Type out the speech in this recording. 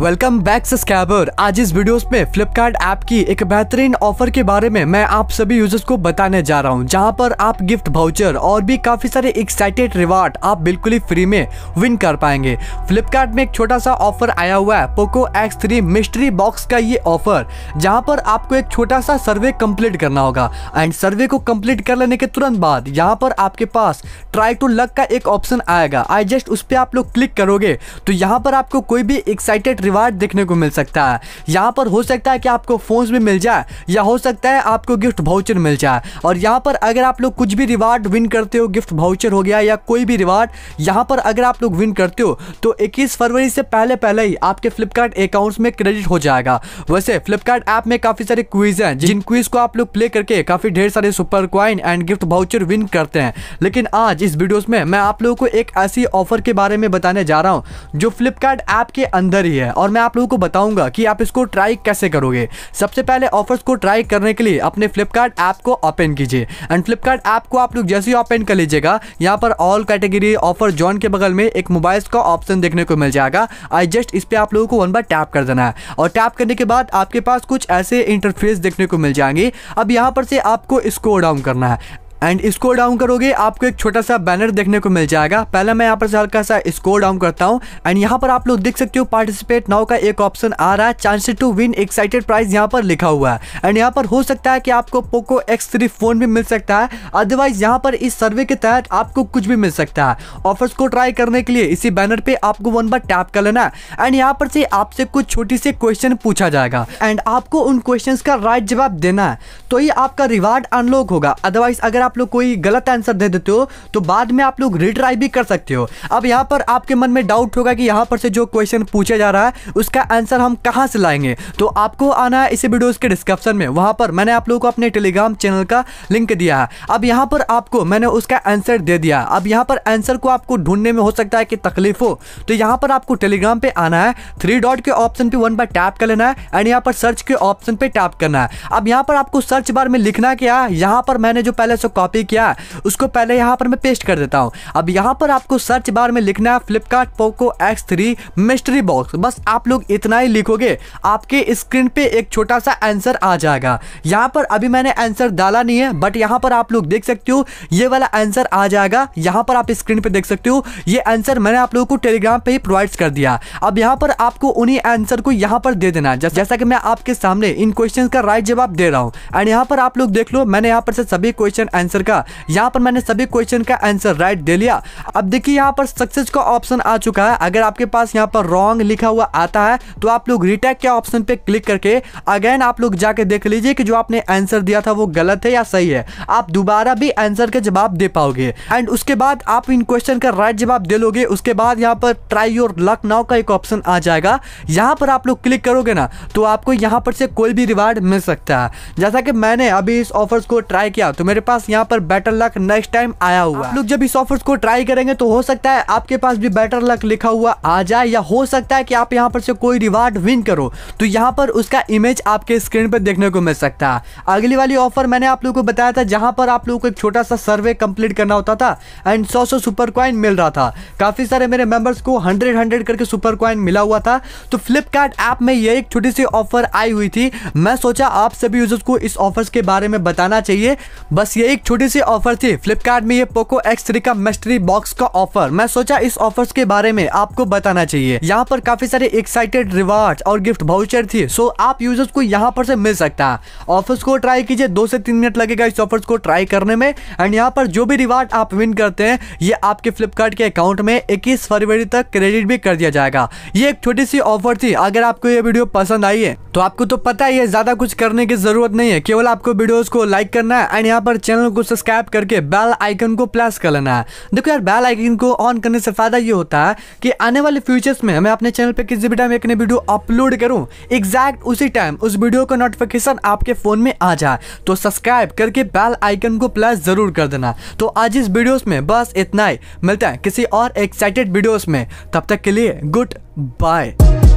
Welcome back subscriber आज इस video में फ्लिपकार्ट ऐप की एक बेहतरीन ऑफर के बारे में मैं आप सभी यूजर्स को बताने जा रहा हूं जहां पर आप गिफ्ट भाउचर और भी काफी सारे एक्साइटेड रिवार्ड आप बिल्कुल ही फ्री में विन कर पाएंगे फ्लिपकार्ट में एक छोटा सा ऑफर आया हुआ है Poco X three mystery box का ये ऑफर जहाँ पर आपको एक छोटा सा सर्वे कम्प्लीट करना होगा एंड सर्वे को कम्प्लीट कर लेने के तुरंत बाद यहाँ पर आपके पास ट्राई टू लक का एक ऑप्शन आएगा आई जस्ट उस पर आप लोग क्लिक करोगे तो यहाँ पर आपको कोई भी एक्साइटेड रिवार्ड देखने को मिल सकता है यहाँ पर हो सकता है कि आपको फोन भी मिल जाए या हो सकता है आपको गिफ्ट भाउचर मिल जाए और यहाँ पर अगर आप लोग कुछ भी रिवार्ड विन करते हो गिफ्ट भाउचर हो गया या कोई भी रिवार्ड यहाँ पर अगर आप लोग विन करते हो तो इक्कीस फरवरी से पहले पहले ही आपके फ्लिपकार्ट अकाउंट में क्रेडिट हो जाएगा वैसे फ्लिपकार्ट ऐप में काफी सारे क्विज हैं जिन क्विज को आप लोग प्ले करके काफी ढेर सारे super coin and gift voucher win करते हैं लेकिन आज इस वीडियोस में मैं आप लोगों को एक ऐसी ऑफर के बारे में बताने जा रहा हूँ जो फ्लिपकार्ट ऐप के अंदर ही है और मैं आप लोगों को बताऊंगा कि आप इसको ट्राई कैसे करोगे सबसे पहले ऑफर्स को ट्राई करने के लिए अपने फ्लिपकार्ट ऐप को ओपन कीजिए एंड फ्लिपकार्ट ऐप को आप लोग जैसे ही ओपन कर लीजिएगा यहाँ पर ऑल कैटेगरी ऑफर जॉन के बगल में एक मोबाइल्स का ऑप्शन देखने को मिल जाएगा आई जस्ट इस पर आप लोगों को वन बार टैप कर देना है और टैप करने के बाद आपके पास कुछ ऐसे इंटरफेस देखने को मिल जाएंगे अब यहाँ पर से आपको इसको डाउन करना है एंड स्कोर डाउन करोगे आपको एक छोटा सा बैनर देखने को मिल जाएगा पहले मैं यहाँ पर हल्का सा स्कोर डाउन करता हूँ एंड यहाँ पर आप लोग देख सकते हो पार्टिसिपेट नाउ का एक ऑप्शन आ रहा है chances to win excited prize यहाँ पर लिखा हुआ है एंड यहाँ पर हो सकता है कि आपको पोको एक्स थ्री फोन भी मिल सकता है अदरवाइज यहाँ पर इस सर्वे के तहत आपको कुछ भी मिल सकता है ऑफर्स को ट्राई करने के लिए इसी बैनर पर आपको वन बार टैप कर लेना एंड यहाँ पर से आपसे कुछ छोटी सी क्वेश्चन पूछा जाएगा एंड आपको उन क्वेश्चन का राइट जवाब देना है तो ये आपका रिवार्ड अनलॉक होगा अदरवाइज अगर आप लोग कोई गलत आंसर दे देते हो तो बाद में आप लोग रिट्राई भी कर सकते हो अब यहाँ पर आपके मन में डाउट होगा कि यहाँ पर से जो क्वेश्चन पूछा जा रहा है उसका आंसर हम कहाँ से लाएंगे तो आपको आना है इसी वीडियोज़ के डिस्क्रिप्शन में वहाँ पर मैंने आप लोगों को अपने टेलीग्राम चैनल का लिंक दिया है अब यहाँ पर आपको मैंने उसका आंसर दे दिया अब यहाँ पर आंसर को आपको ढूंढने में हो सकता है कि तकलीफ हो तो यहाँ पर आपको टेलीग्राम पर आना है थ्री डॉट के ऑप्शन पर वन बार टैप कर लेना है एंड यहाँ पर सर्च के ऑप्शन पर टैप करना है अब यहाँ पर आपको सर्च बार में लिखना क्या हाँ, यहाँ पर मैंने जो पहले से कॉपी किया है उसको पहले यहाँ पर मैं पेस्ट कर देता हूँ अब यहाँ पर आपको सर्च बार में लिखना है Flipkart Poco X three mystery box बस आप लोग इतना ही लिखोगे आपके स्क्रीन पे एक छोटा सा आंसर आ जाएगा यहाँ पर अभी मैंने आंसर डाला नहीं है बट यहाँ पर आप लोग देख सकते हो ये वाला आंसर आ जाएगा यहाँ पर आप स्क्रीन पे देख सकते हो ये आंसर मैंने आप लोगों को टेलीग्राम पे ही प्रोवाइड कर दिया अब यहाँ पर आपको उन्हीं आंसर को यहाँ पर दे देना है जैसा कि मैं आपके सामने इन क्वेश्चन का राइट जवाब दे रहा हूँ एंड यहाँ पर आप लोग देख लो मैंने यहाँ पर से सभी क्वेश्चन आंसर का यहाँ पर मैंने सभी क्वेश्चन का आंसर राइट दे लिया अब देखिए यहाँ पर सक्सेस का ऑप्शन आ चुका है अगर आपके पास यहाँ पर रॉन्ग लिखा हुआ आता है तो आप लोग रिटैक के ऑप्शन पे क्लिक करके अगेन आप लोग जाके देख लीजिए कि जो आपने आंसर दिया था वो गलत है या सही है आप दोबारा भी आंसर का जवाब दे पाओगे एंड उसके बाद आप इन क्वेश्चन का राइट जवाब दे लोगे उसके बाद यहाँ पर ट्राई योर लक नाउ का एक ऑप्शन आ जाएगा यहाँ पर आप लोग क्लिक करोगे ना तो आपको यहाँ पर से कोई भी रिवार्ड मिल सकता है जैसा कि मैंने अभी इस ऑफर्स को ट्राई किया तो मेरे पास यहाँ यहाँ पर बेटर लक नेक्स्ट टाइम आया हुआ हाँ। आप लोग जब इस ऑफर को ट्राई करेंगे तो हो सकता है आपके पास भी बेटर लक लिखा हुआ आ जाए या हो सकता है कि आप यहाँ पर से कोई रिवार्ड विन करो तो यहाँ पर उसका इमेज आपके स्क्रीन पर देखने को मिल सकता है अगली वाली ऑफर मैंने आप लोग को बताया था जहाँ पर आप लोगों को एक छोटा सा सर्वे कम्प्लीट करना होता था एंड सौ सौ सुपर क्वाइन मिल रहा था काफी सारे मेरे मेंबर्स को हंड्रेड हंड्रेड करके सुपर क्वाइन मिला हुआ था तो फ्लिपकार्ट ऐप में यह एक छोटी सी ऑफर आई हुई थी मैं सोचा आप सभी यूजर्स को इस ऑफर्स के बारे में बताना चाहिए बस यही एक छोटी सी ऑफर थी फ्लिपकार्ट में ये पोको एक्स थ्री का मिस्ट्री बॉक्स का ऑफर मैं सोचा इस ऑफर के बारे में आपको बताना चाहिए यहाँ पर काफी सारे एक्साइटेड रिवार्ड और गिफ्ट भाउचर थी सो आप यूजर्स को यहाँ पर से मिल सकता है ऑफर्स को ट्राई कीजिए दो से तीन मिनट लगेगा इस ऑफर्स को ट्राई करने में एंड यहाँ पर जो भी रिवार्ड आप विन करते हैं ये आपके फ्लिपकार्ट के अकाउंट में इक्कीस फरवरी तक क्रेडिट भी कर दिया जाएगा ये एक छोटी सी ऑफर थी अगर आपको ये वीडियो पसंद आई है तो आपको तो पता ही है ज्यादा कुछ करने की जरूरत नहीं है केवल आपको वीडियोस को लाइक करना है एंड यहाँ पर चैनल चैनल को सब्सक्राइब करके बेल आइकन को प्रेस कर लेना है देखो यार बेल आइकन को ऑन करने से फ़ायदा ये होता है कि आने वाले फ्यूचर्स में मैं अपने चैनल पे किसी भी टाइम एक नई वीडियो अपलोड करूँ एग्जैक्ट उसी टाइम उस वीडियो का नोटिफिकेशन आपके फ़ोन में आ जाए तो सब्सक्राइब करके बैल आइकन को प्रेस ज़रूर कर देना तो आज इस वीडियो में बस इतना ही मिलता है किसी और एक्साइटेड वीडियोज में तब तक के लिए गुड बाय